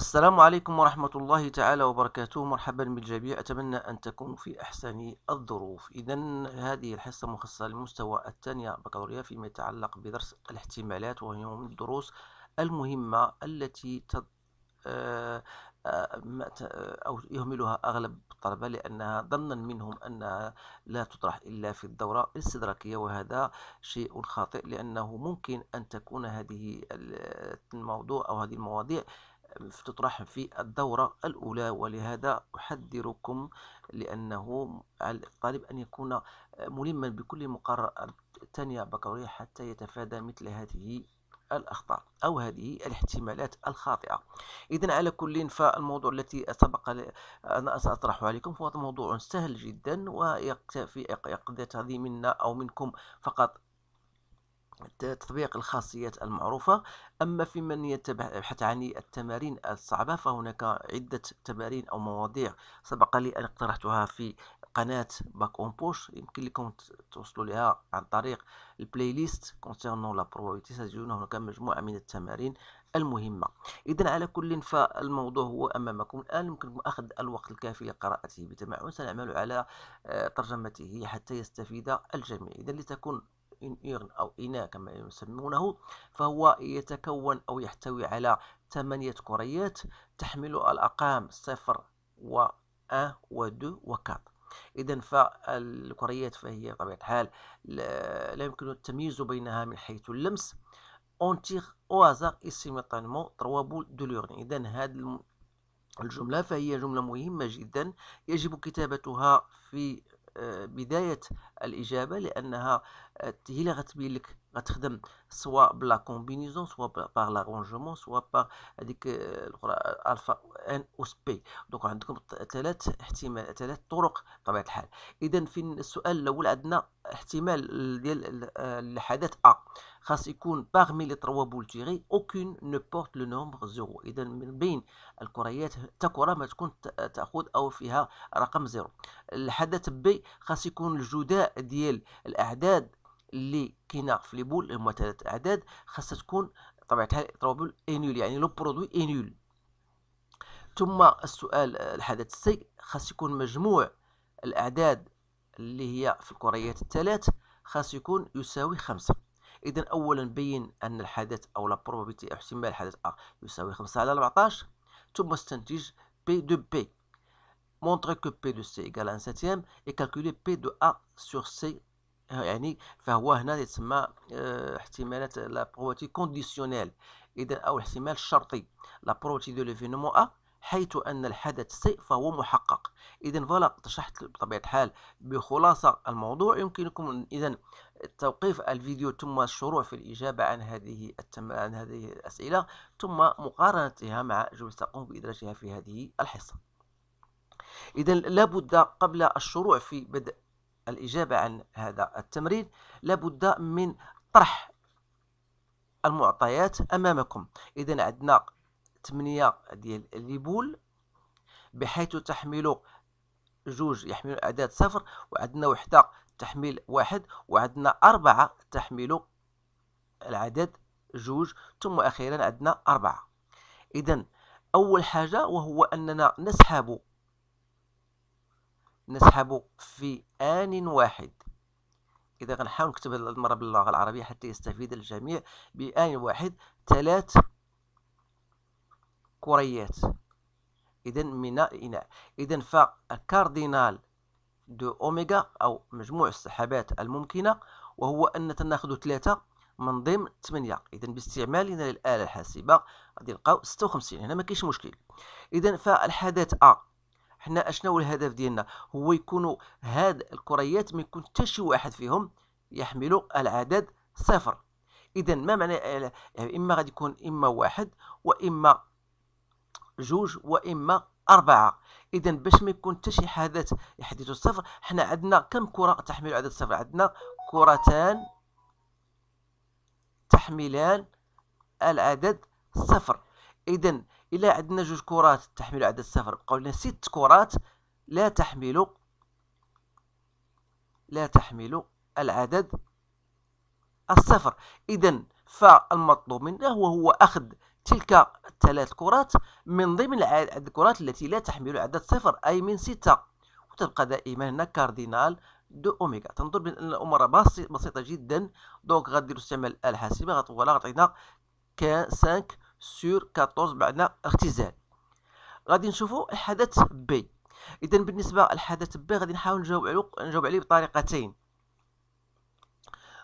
السلام عليكم ورحمة الله تعالى وبركاته مرحبا بالجميع أتمنى أن تكونوا في أحسن الظروف إذا هذه الحصة مخصصة للمستوى الثاني بكالوريا فيما يتعلق بدرس الاحتمالات وهي من الدروس المهمة التي تض... آه، آه، أو يهملها أغلب الطلبة لأنها ظنا منهم أنها لا تطرح إلا في الدورة الاستدراكية وهذا شيء خاطئ لأنه ممكن أن تكون هذه الموضوع أو هذه المواضيع تطرح في الدورة الأولى ولهذا أحذركم لأنه على الطالب أن يكون ملما بكل مقرر تانية بكالوريا حتى يتفادى مثل هذه الأخطاء أو هذه الاحتمالات الخاطئة إذا على كل فالموضوع التي سبق أنا سأطرحه عليكم هو موضوع سهل جدا ويقتفي يقضي منا أو منكم فقط تطبيق الخاصيات المعروفة أما في من يبحث عن التمارين الصعبة فهناك عدة تمارين أو مواضيع سبق لي أن اقترحتها في قناة باك اون بوش يمكن لكم توصلوا لها عن طريق البلاي ليست كونسيرنون لا بروبابيليتي ستجدون هناك مجموعة من التمارين المهمة إذا على كل فالموضوع هو أمامكم الآن يمكنكم أخذ الوقت الكافي لقراءته بتمعن سنعمل على آه، ترجمته حتى يستفيد الجميع إذا لتكون ايرن أو إناء كما يسمونه فهو يتكون أو يحتوي على ثمانية كريات تحمل الأرقام صفر و أ و دو و إذا فالكريات فهي بطبيعة الحال لا يمكن التمييز بينها من حيث اللمس اون تيغ او هازار اي سيميتانمون تروا بول دو لورن إذا هذه الجملة فهي جملة مهمة جدا يجب كتابتها في آه، بداية الإجابة لأنها هي اللي غتبين لك غتخدم سواء بلا كومبينيزون سواء باغ لارونجمون سواء بار هذيك الاخرى الفا ان او بي دونك عندكم ثلاث احتمال ثلاث طرق بطبيعه الحال اذا في السؤال الاول عندنا احتمال ديال الحدث ا خاص يكون باغمي لي تروا بول تيغي اوكين نو بورت لو نومبر زيرو اذا من بين الكريات حتى كره ما تكون تاخذ او فيها رقم زيرو الحدث بي خاص يكون الجداء ديال الاعداد اللي كاينه في لي بول هما ثلاث اعداد خاصها تكون طبيعتها الحال طروبول انول يعني لو برودوي انول ثم السؤال آه، الحدث السي خاص يكون مجموع الاعداد اللي هي في الكريات الثلاث خاص يكون يساوي خمسة اذا اولا بين ان الحدث او لا بروبابيلتي احتمال حدث ا يساوي خمسة على 14 ثم استنتج بي دو بي مونتري كو بي دو سي ايكال ان ساتيام اي كالكولي بي دو ا سور سي آه، يعني فهو هنا يتسمى آه، احتمالات لا بروبابيلتي كونديسيونيل اذا او الاحتمال الشرطي لا بروبابيلتي دو ليفينمون ا حيث ان الحدث سي فهو محقق اذا فوالا شرحت بطبيعه الحال بخلاصه الموضوع يمكنكم اذا توقيف الفيديو ثم الشروع في الاجابه عن هذه التم... عن هذه الاسئله ثم مقارنتها مع اجوبه تقوم بادراجها في هذه الحصه اذا لابد قبل الشروع في بدء الإجابة عن هذا التمرين لابد من طرح المعطيات أمامكم إذا عندنا 8 ديال ليبول بحيث تحمل جوج يحمل أعداد صفر وعندنا وحدة تحمل واحد وعندنا أربعة تحمل العدد جوج ثم أخيرا عندنا أربعة إذا أول حاجة وهو أننا نسحب نسحب في آن واحد إذا غنحاول نكتب هذه المرة باللغة العربية حتى يستفيد الجميع بآن واحد ثلاث كريات إذا من الإناء إذا فالكاردينال دو أوميغا أو مجموع السحابات الممكنة وهو أن تناخذ ثلاثة من ضمن 8 اذا باستعمالنا للاله الحاسبه غادي نلقاو 56 هنا ما كاينش مشكل اذا فالحدث ا حنا اشنو الهدف ديالنا هو يكونوا هاد الكريات ما يكون حتى شي واحد فيهم يحمل العدد صفر اذا ما معنى يعني اما غادي يكون اما واحد واما جوج واما أربعة إذا باش ما يكون حتى شي حدث يحدث الصفر حنا عندنا كم كرة تحمل عدد صفر عندنا كرتان تحملان العدد صفر إذا الا عندنا جوج كرات تحمل عدد صفر بقاو لنا ست كرات لا تحمل لا تحمل العدد الصفر اذا فالمطلوب منا هو هو اخذ تلك الثلاث كرات من ضمن عدد الكرات التي لا تحمل عدد صفر اي من ستة وتبقى دائما هنا كاردينال دو اوميغا تنظر بان الامور بسيطه جدا دونك غادي نستعمل الاله الحاسبه غتولى غتعطينا ك 5 سور 14 بعد اختزال غادي نشوفوا الحدث بي اذا بالنسبه للحدث بي غادي نحاول نجاوب عليه نجاوب عليه بطريقتين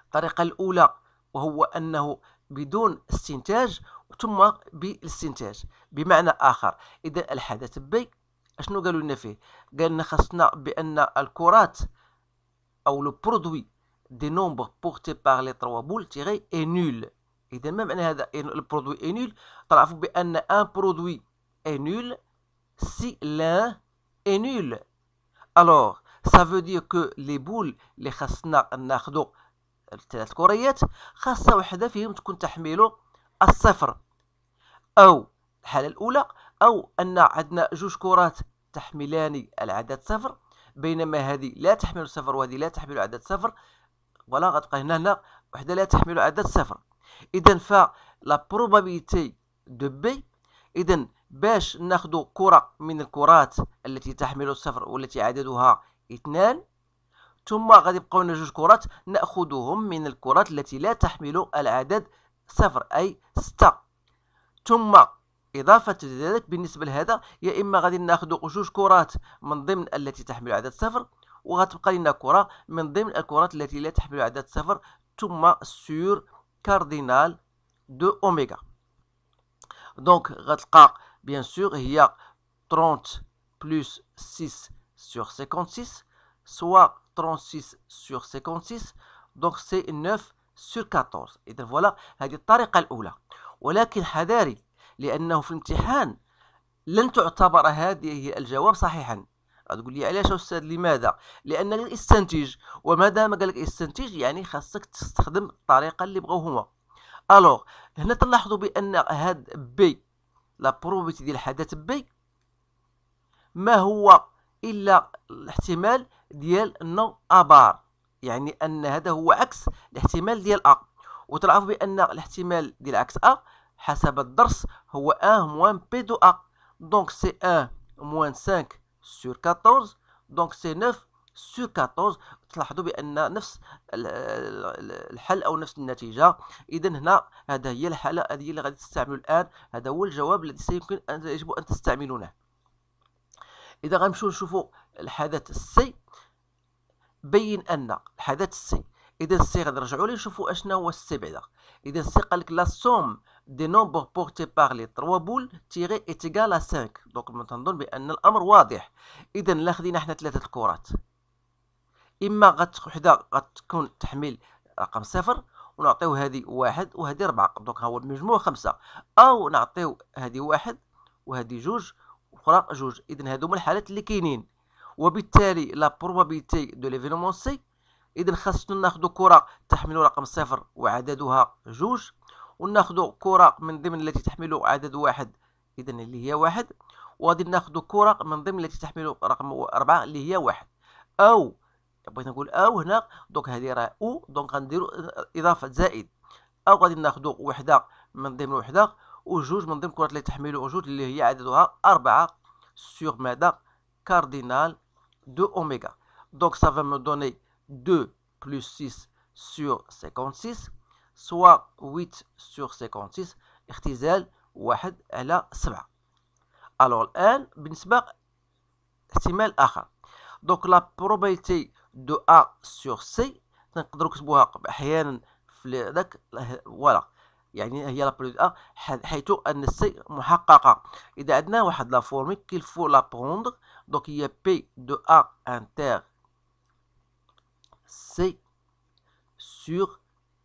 الطريقه الاولى وهو انه بدون استنتاج ثم بالاستنتاج بمعنى اخر اذا الحدث بي اشنو قالوا لنا فيه قال لنا خاصنا بان الكرات او لو برودوي دي نومبر بورتي بار لي 3 بول تيغي اي نول اذا ما معنى هذا البرودوي إنول؟ نول تعرفوا بان ان برودوي إنول سي لان إنول. الوغ سا فو دير كو لي بول لي خاصنا ناخدو الثلاث كريات خاصه وحده فيهم تكون تحمل الصفر او الحاله الاولى او ان عندنا جوج كرات تحملان العدد صفر بينما هذه لا تحمل صفر وهذه لا تحمل عدد صفر ولا غتبقى هنا هنا وحده لا تحمل عدد صفر اذا لا بروبابيتي دو بي اذا باش ناخذ كرة من الكرات التي تحمل الصفر والتي عددها اثنان ثم غادي يبقاو لنا جوج كرات ناخذهم من الكرات التي لا تحمل العدد صفر اي ستة ثم إضافة لذلك بالنسبة لهذا يا إما غادي ناخذ جوج كرات من ضمن التي تحمل عدد صفر وغتبقى لنا كرة من ضمن الكرات التي لا تحمل عدد صفر ثم سور كاردينال دو أوميغا دونك غتلقى بيان سور هي 30 بلس 6 سور 56 سوا 36 سور 56 دونك سي 9 سور 14 إذا فوالا هذه الطريقة الأولى ولكن حذاري لأنه في الامتحان لن تعتبر هذه الجواب صحيحا غتقول لي علاش استاذ لماذا لان الاستنتاج وما دام قال لك استنتج يعني خاصك تستخدم الطريقه اللي بغاو هما الوغ هنا تلاحظوا بان هاد بي لا بروبيتي ديال حدث بي ما هو الا الاحتمال ديال نو ابار يعني ان هذا هو عكس الاحتمال ديال ا وتعرفوا بان الاحتمال ديال عكس ا حسب الدرس هو ا موان بي دو ا دونك سي ا موان 5 سور 14 دونك سي 9 سو 14 تلاحظوا بان نفس الحل او نفس النتيجه اذا هنا هذا هي الحاله هذه اللي غادي تستعملوا الان هذا هو الجواب الذي سيمكن ان يجب ان تستعملونه اذا غنمشيو نشوفوا الحدث السي بين ان الحدث السي اذا السي غنرجعوا ليه نشوفوا اشنا هو السي بعدا اذا السي قال لك لا سوم des nombres portés par les trois boules تيغي est égal à 5 دونك نظن بان الامر واضح اذا لا خدينا حنا ثلاثه الكرات اما غتكون وحده غتكون تحمل رقم صفر ونعطيو هذه واحد وهذه ربعة دونك هو المجموع خمسة أو نعطيو هذه واحد وهذه جوج وخرى جوج إذا هادو هما الحالات اللي كاينين وبالتالي لا بروبابيتي دو ليفينمون سي إذا خاصنا ناخدو كرة تحمل رقم صفر وعددها جوج وناخذ كرة من ضمن التي تحمل عدد واحد إذا اللي هي واحد وغادي ناخذ كرة من ضمن التي تحمل رقم أربعة اللي هي واحد أو بغيت نقول أو هنا دونك هذه راه أو دونك غنديرو إضافة زائد أو غادي ناخذ وحدة من ضمن وحدة وجوج من ضمن كرات التي تحمل جوج اللي هي عددها أربعة سيغ ماذا كاردينال دو أوميغا دونك سافا مو دوني بلوس سيس سيغ سيكونت سيس سوا 8 سور 56 اختزال 1 على 7 الوغ الآن بالنسبة احتمال آخر دونك لا بروبابيلتي دو أ سور سي تنقدروا نكتبوها أحيانا في داك فوالا يعني هي لا بروبابيلتي أ حيث أن سي محققة إذا عندنا واحد لا فورمي كيل فو لا بروندر دونك هي بي دو أ انتر سي سور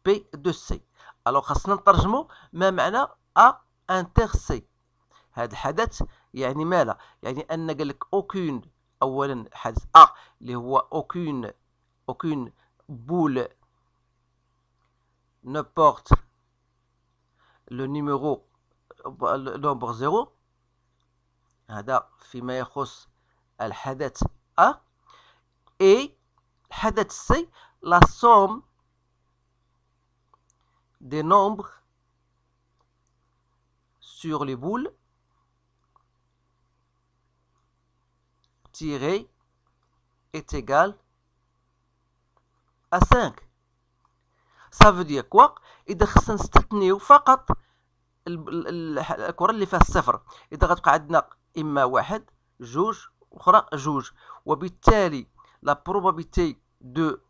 بي دو سي الو خاصنا نترجمو ما معنى ا انتر سي هذا الحدث يعني مالا يعني ان قالك اوكين اولا حدث ا اللي هو اوكين اوكين بول نبورت لو نيميرو numéro زيرو 0 هذا فيما يخص الحدث ا اي الحدث سي لا somme des nombres sur les boules tiré est égal à 5. Ça veut dire quoi إذا خصنا نستثنيو فقط الكرة اللي فيها الصفر إذا غتبقى عندنا إما واحد جوج أخرى جوج وبالتالي la probabilité de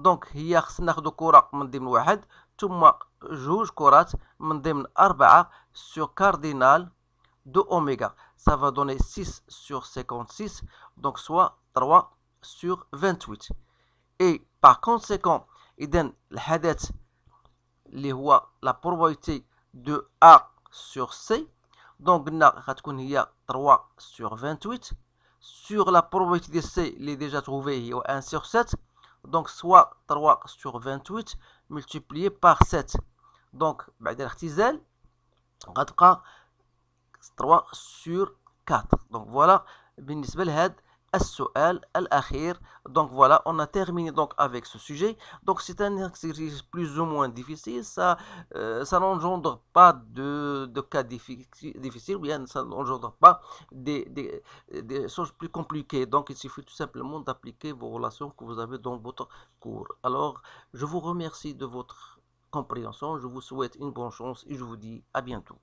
que je خصنا ناخذ كره من ضمن واحد ثم جوج sur le cardinal de ça va donner 6 sur 56 donc soit 3 sur 28 et par conséquent il y a la probabilité de A sur C donc il y 3 sur 28 sur la probabilité de C a déjà trouvé 1 sur 7 donc, soit 3 sur 28 multiplié par 7. Donc, بعد اختزال غتبقى 3 sur 4. Donc, voilà بالنسبة لهاد donc voilà on a terminé donc avec ce sujet donc c'est un exercice plus ou moins difficile ça euh, n'engendre pas de, cas difficiles bien ça n'engendre pas des, choses plus compliquées donc il suffit tout simplement d'appliquer vos relations que vous avez dans votre cours alors je vous remercie de votre compréhension je vous souhaite une bonne chance et je vous dis à bientôt